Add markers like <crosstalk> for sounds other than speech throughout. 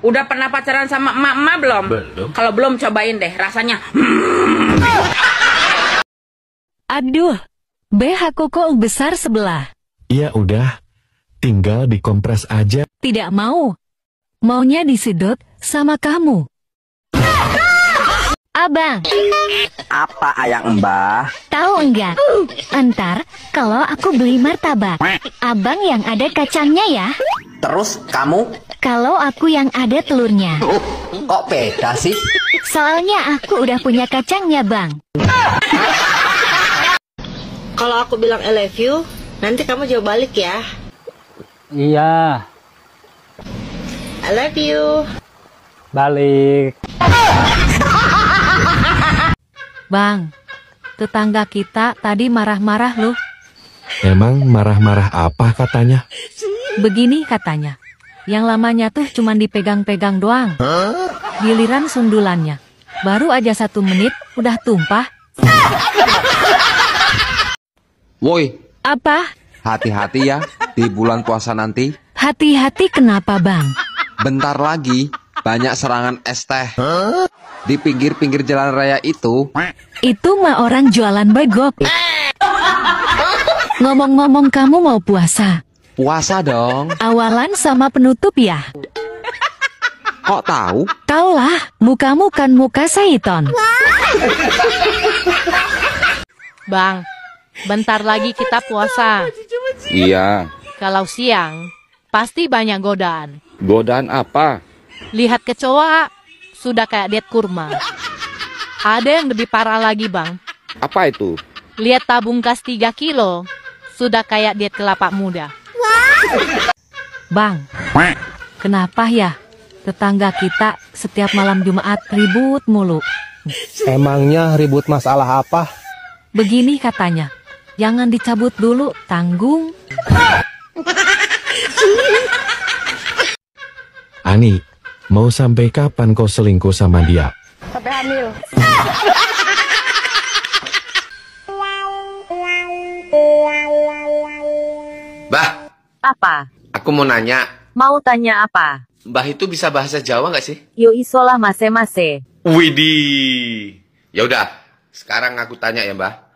Udah pernah pacaran sama emak-emak belum? Belum. Kalau belum cobain deh rasanya. Aduh, bh aku besar sebelah. ya udah, tinggal dikompres aja. Tidak mau. Maunya disedot sama kamu. Abang. Apa ayang mbah? Tahu enggak? Entar kalau aku beli martabak, abang yang ada kacangnya ya. Terus kamu? Kalau aku yang ada telurnya. Oh, kok beda sih? Soalnya aku udah punya kacangnya, Bang. Kalau aku bilang I love you, nanti kamu jawab balik ya. Iya. I love you. Balik. Bang, tetangga kita tadi marah-marah loh. Emang marah-marah apa katanya? <laughs> Begini katanya. Yang lamanya tuh cuman dipegang-pegang doang. Giliran sundulannya. Baru aja satu menit, udah tumpah. Woi. Apa? Hati-hati ya, di bulan puasa nanti. Hati-hati kenapa bang? Bentar lagi, banyak serangan es teh. Di pinggir-pinggir jalan raya itu. Itu mah orang jualan bagok. Ngomong-ngomong kamu mau puasa, Puasa dong. Awalan sama penutup ya. Kok tahu? Taulah, mukamu kan muka Saiton. Bang, bentar lagi kita puasa. Iya. Kalau siang, pasti banyak godaan. Godaan apa? Lihat kecoa, sudah kayak diet kurma. Ada yang lebih parah lagi, Bang. Apa itu? Lihat tabung gas 3 kilo, sudah kayak diet kelapa muda. Bang, kenapa ya tetangga kita setiap malam Jumat ribut mulu? Emangnya ribut masalah apa? Begini katanya, jangan dicabut dulu, tanggung. Ani, mau sampai kapan kau selingkuh sama dia? Sampai hamil. Bah, apa? Aku mau nanya. Mau tanya apa? Mbah itu bisa bahasa Jawa nggak sih? Yo isolah mase-mase. widi Ya udah, sekarang aku tanya ya, Mbah.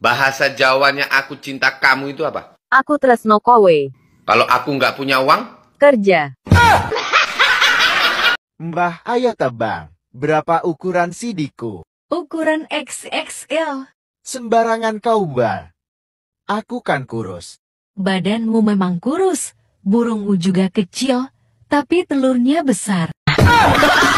Bahasa Jawanya aku cinta kamu itu apa? Aku tresno kowe. Kalau aku nggak punya uang? Kerja. <laughs> Mbah, ayo tebang. Berapa ukuran sidiku? Ukuran XXL. Sembarangan kau, Mbah. Aku kan kurus badanmu memang kurus, burungmu juga kecil, tapi telurnya besar. <laughs>